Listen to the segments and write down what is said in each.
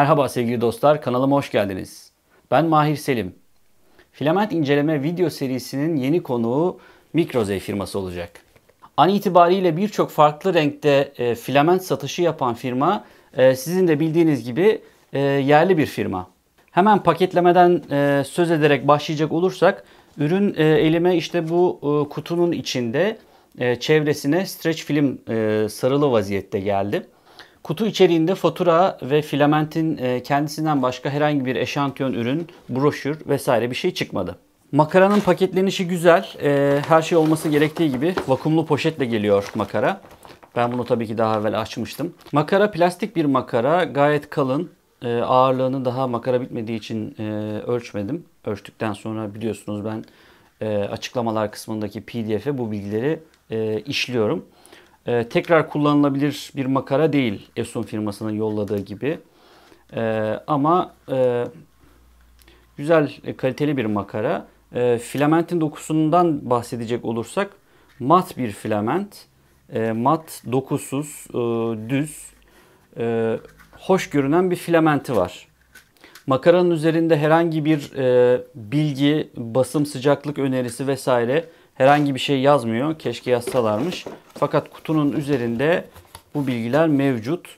Merhaba sevgili dostlar, kanalıma hoş geldiniz. Ben Mahir Selim. Filament inceleme video serisinin yeni konuğu Mikrozey firması olacak. An itibariyle birçok farklı renkte e, filament satışı yapan firma e, sizin de bildiğiniz gibi e, yerli bir firma. Hemen paketlemeden e, söz ederek başlayacak olursak ürün e, elime işte bu e, kutunun içinde e, çevresine streç film e, sarılı vaziyette geldi. Kutu içeriğinde fatura ve filamentin e, kendisinden başka herhangi bir eşantiyon ürün, broşür vesaire bir şey çıkmadı. Makaranın paketlenişi güzel. E, her şey olması gerektiği gibi vakumlu poşetle geliyor makara. Ben bunu tabii ki daha evvel açmıştım. Makara plastik bir makara. Gayet kalın. E, ağırlığını daha makara bitmediği için ölçmedim. Ölçtükten sonra biliyorsunuz ben açıklamalar kısmındaki pdf'e bu bilgileri işliyorum e, tekrar kullanılabilir bir makara değil Esun firmasının yolladığı gibi. E, ama e, güzel, e, kaliteli bir makara. E, filamentin dokusundan bahsedecek olursak mat bir filament. E, mat, dokusuz, e, düz, e, hoş görünen bir filamenti var. Makaranın üzerinde herhangi bir e, bilgi, basım, sıcaklık önerisi vesaire herhangi bir şey yazmıyor. Keşke yazsalarmış. Fakat kutunun üzerinde bu bilgiler mevcut.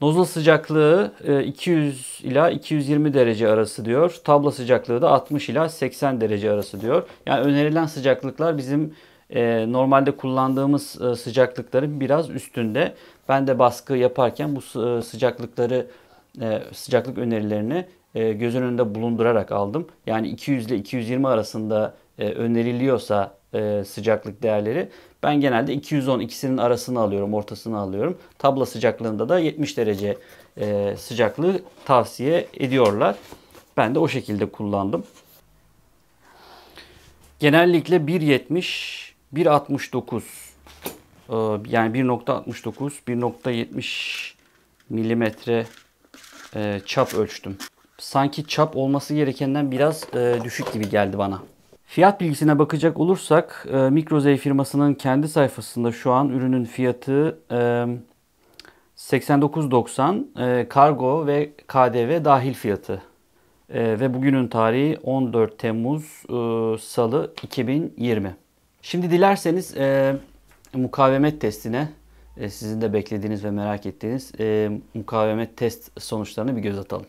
Nozul sıcaklığı 200 e, ila 220 derece arası diyor. Tabla sıcaklığı da 60 ila 80 derece arası diyor. Yani önerilen sıcaklıklar bizim e, normalde kullandığımız e, sıcaklıkların biraz üstünde. Ben de baskı yaparken bu sıcaklıkları sıcaklık önerilerini göz önünde bulundurarak aldım. Yani 200 ile 220 arasında e, öneriliyorsa e, sıcaklık değerleri ben genelde 210 ikisinin arasını alıyorum, ortasını alıyorum. Tabla sıcaklığında da 70 derece e, sıcaklığı tavsiye ediyorlar. Ben de o şekilde kullandım. Genellikle 1.70, 1.69 yani 1.69, 1.70 milimetre çap ölçtüm. Sanki çap olması gerekenden biraz düşük gibi geldi bana. Fiyat bilgisine bakacak olursak e, MicroZ firmasının kendi sayfasında şu an ürünün fiyatı e, 89.90 e, kargo ve KDV dahil fiyatı. E, ve bugünün tarihi 14 Temmuz e, Salı 2020. Şimdi dilerseniz e, mukavemet testine e, sizin de beklediğiniz ve merak ettiğiniz e, mukavemet test sonuçlarını bir göz atalım.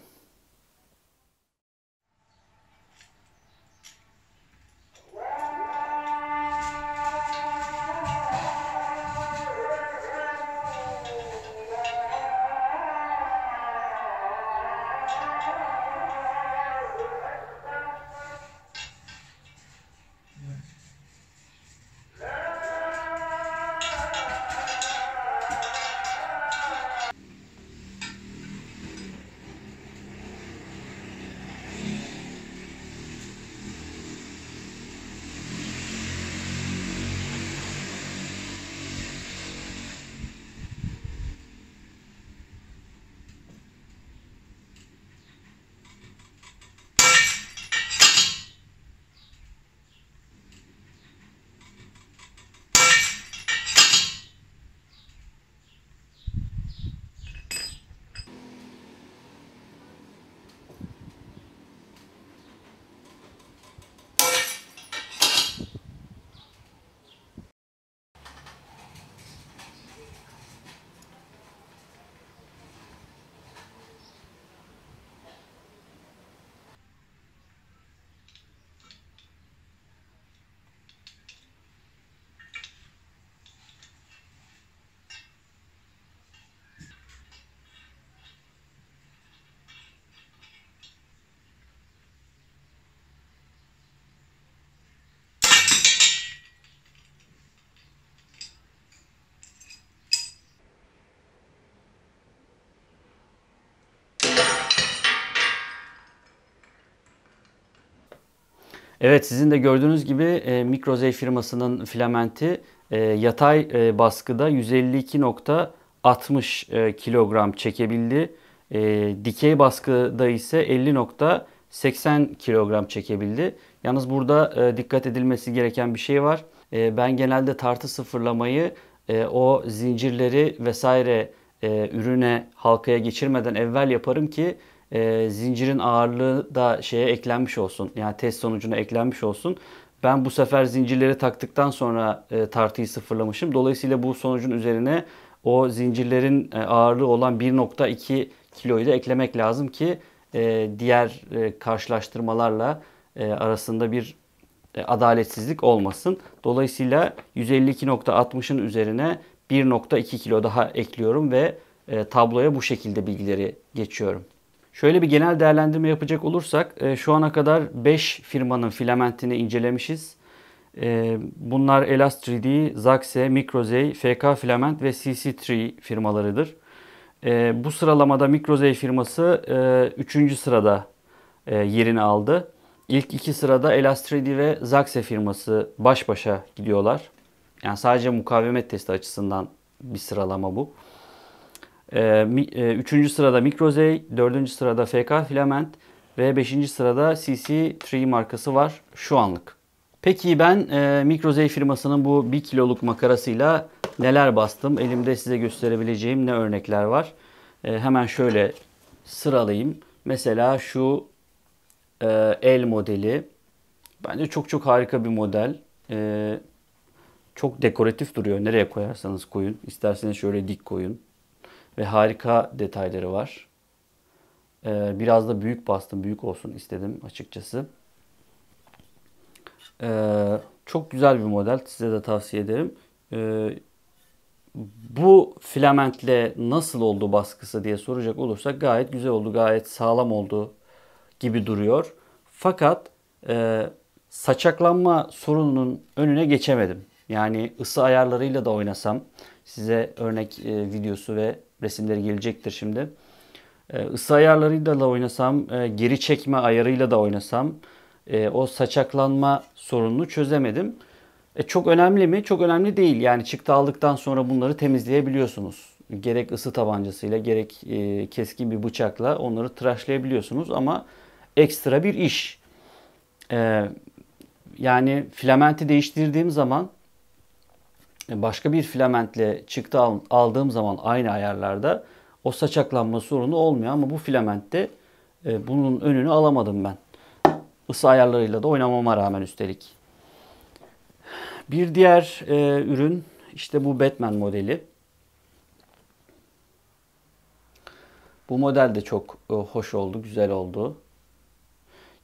Evet sizin de gördüğünüz gibi e, Mikrozey firmasının filamenti e, yatay e, baskıda 152.60 e, kilogram çekebildi. E, dikey baskıda ise 50.80 kilogram çekebildi. Yalnız burada e, dikkat edilmesi gereken bir şey var. E, ben genelde tartı sıfırlamayı e, o zincirleri vesaire e, ürüne halkaya geçirmeden evvel yaparım ki e, zincirin ağırlığı da şeye eklenmiş olsun. Yani test sonucuna eklenmiş olsun. Ben bu sefer zincirleri taktıktan sonra e, tartıyı sıfırlamışım. Dolayısıyla bu sonucun üzerine o zincirlerin e, ağırlığı olan 1.2 kiloyu da eklemek lazım ki e, diğer e, karşılaştırmalarla e, arasında bir e, adaletsizlik olmasın. Dolayısıyla 152.60'ın üzerine 1.2 kilo daha ekliyorum ve e, tabloya bu şekilde bilgileri geçiyorum. Şöyle bir genel değerlendirme yapacak olursak e, şu ana kadar 5 firmanın filamentini incelemişiz. E, bunlar Elas 3D, Zaxe, Microzey, FK Filament ve CC3 firmalarıdır. E, bu sıralamada Microzey firması 3. sırada yerini aldı. İlk iki sırada Elas 3D ve Zaxe firması baş başa gidiyorlar. Yani sadece mukavemet testi açısından bir sıralama bu. 3. Ee, e, sırada Mikrozey, 4. sırada FK Filament ve 5. sırada CC3 markası var şu anlık. Peki ben e, Mikrozey firmasının bu 1 kiloluk makarasıyla neler bastım? Elimde size gösterebileceğim ne örnekler var? E, hemen şöyle sıralayayım. Mesela şu e, el modeli. Bence çok çok harika bir model. E, çok dekoratif duruyor. Nereye koyarsanız koyun. İsterseniz şöyle dik koyun ve harika detayları var. Ee, biraz da büyük bastım, büyük olsun istedim açıkçası. Ee, çok güzel bir model, size de tavsiye ederim. Ee, bu filamentle nasıl oldu baskısı diye soracak olursak gayet güzel oldu, gayet sağlam oldu gibi duruyor. Fakat e, saçaklanma sorununun önüne geçemedim. Yani ısı ayarlarıyla da oynasam size örnek e, videosu ve resimleri gelecektir şimdi. E, ısı ayarlarıyla da oynasam, e, geri çekme ayarıyla da oynasam e, o saçaklanma sorununu çözemedim. E, çok önemli mi? Çok önemli değil. Yani çıktı aldıktan sonra bunları temizleyebiliyorsunuz. Gerek ısı tabancasıyla gerek e, keskin bir bıçakla onları tıraşlayabiliyorsunuz ama ekstra bir iş. E, yani filamenti değiştirdiğim zaman e, başka bir filamentle çıktı aldığım zaman aynı ayarlarda o saçaklanma sorunu olmuyor ama bu filamentte e, bunun önünü alamadım ben. Isı ayarlarıyla da oynamama rağmen üstelik. Bir diğer e, ürün işte bu Batman modeli. Bu model de çok hoş oldu, güzel oldu.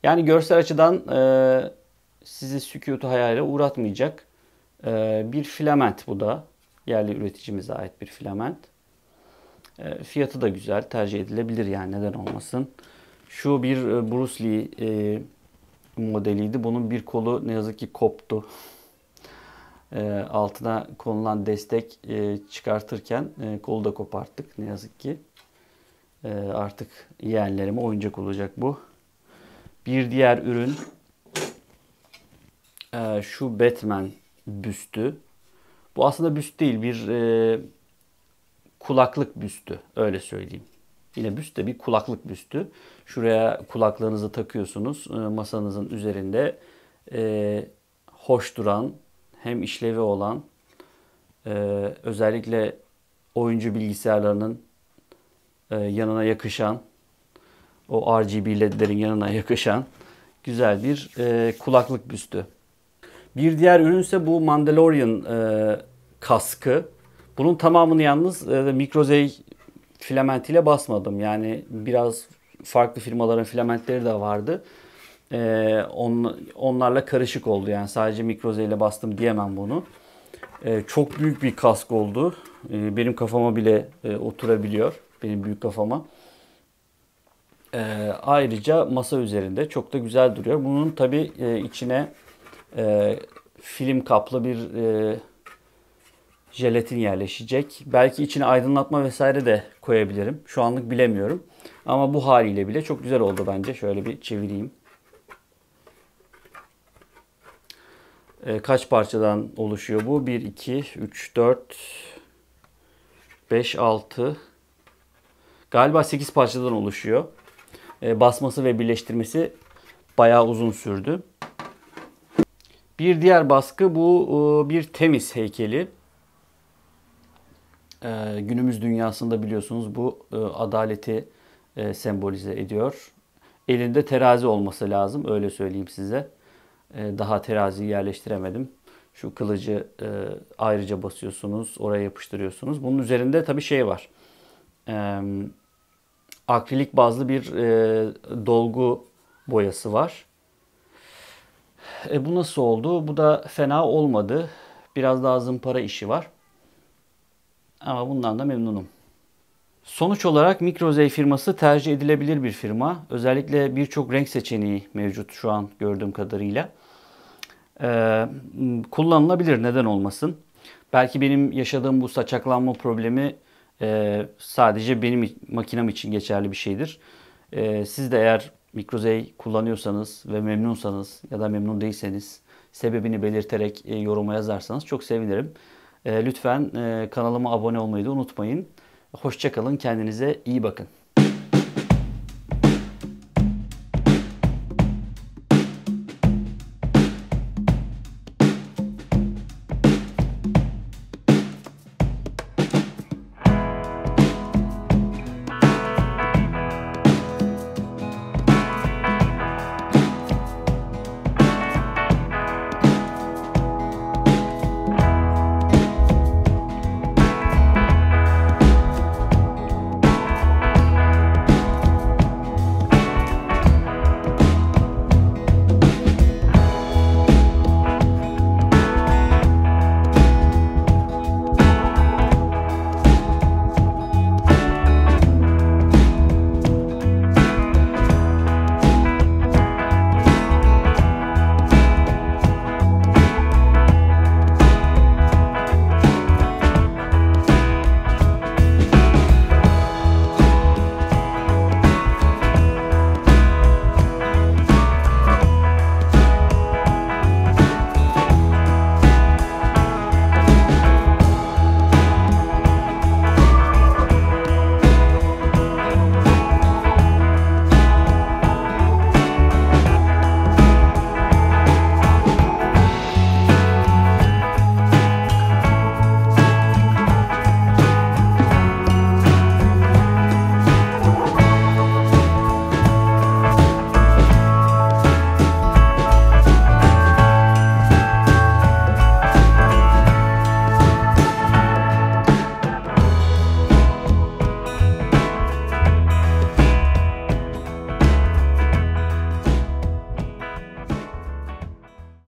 Yani görsel açıdan sizi sükutu hayale uğratmayacak ee, bir filament bu da. Yerli üreticimize ait bir filament. Ee, fiyatı da güzel. Tercih edilebilir yani neden olmasın. Şu bir e, Bruce Lee e, modeliydi. Bunun bir kolu ne yazık ki koptu. Ee, altına konulan destek e, çıkartırken kolu da koparttık ne yazık ki. Artık yeğenlerime oyuncak olacak bu. Bir diğer ürün şu Batman büstü. Bu aslında büst değil bir e, kulaklık büstü öyle söyleyeyim. Yine büst de bir kulaklık büstü. Şuraya kulaklığınızı takıyorsunuz. E, masanızın üzerinde e, hoş duran hem işlevi olan e, özellikle oyuncu bilgisayarlarının e, yanına yakışan o RGB ledlerin yanına yakışan güzel bir e, kulaklık büstü. Bir diğer ürün bu Mandalorian e, kaskı. Bunun tamamını yalnız e, mikrozey filamentiyle basmadım. Yani biraz farklı firmaların filamentleri de vardı. E, on, onlarla karışık oldu. Yani sadece ile bastım diyemem bunu. E, çok büyük bir kask oldu. E, benim kafama bile e, oturabiliyor. Benim büyük kafama. E, ayrıca masa üzerinde çok da güzel duruyor. Bunun tabi e, içine e, film kaplı bir e, jelatin yerleşecek. Belki içine aydınlatma vesaire de koyabilirim. Şu anlık bilemiyorum. Ama bu haliyle bile çok güzel oldu bence. Şöyle bir çevireyim. E, kaç parçadan oluşuyor bu? 1, 2, 3, 4, 5, 6. Galiba 8 parçadan oluşuyor. E, basması ve birleştirmesi bayağı uzun sürdü. Bir diğer baskı bu e, bir temiz heykeli. E, günümüz dünyasında biliyorsunuz bu e, adaleti sembolize ediyor. Elinde terazi olması lazım öyle söyleyeyim size. Daha teraziyi yerleştiremedim. Şu kılıcı ayrıca basıyorsunuz, oraya yapıştırıyorsunuz. Bunun üzerinde tabi şey var. Akrilik bazlı bir dolgu boyası var. E bu nasıl oldu? Bu da fena olmadı. Biraz daha zımpara işi var. Ama bundan da memnunum. Sonuç olarak MicroZ firması tercih edilebilir bir firma. Özellikle birçok renk seçeneği mevcut şu an gördüğüm kadarıyla. Ee, kullanılabilir neden olmasın. Belki benim yaşadığım bu saçaklanma problemi e, sadece benim makinem için geçerli bir şeydir. E, siz de eğer mikrozey kullanıyorsanız ve memnunsanız ya da memnun değilseniz sebebini belirterek e, yoruma yazarsanız çok sevinirim. E, lütfen e, kanalıma abone olmayı da unutmayın. Hoşçakalın, kendinize iyi bakın.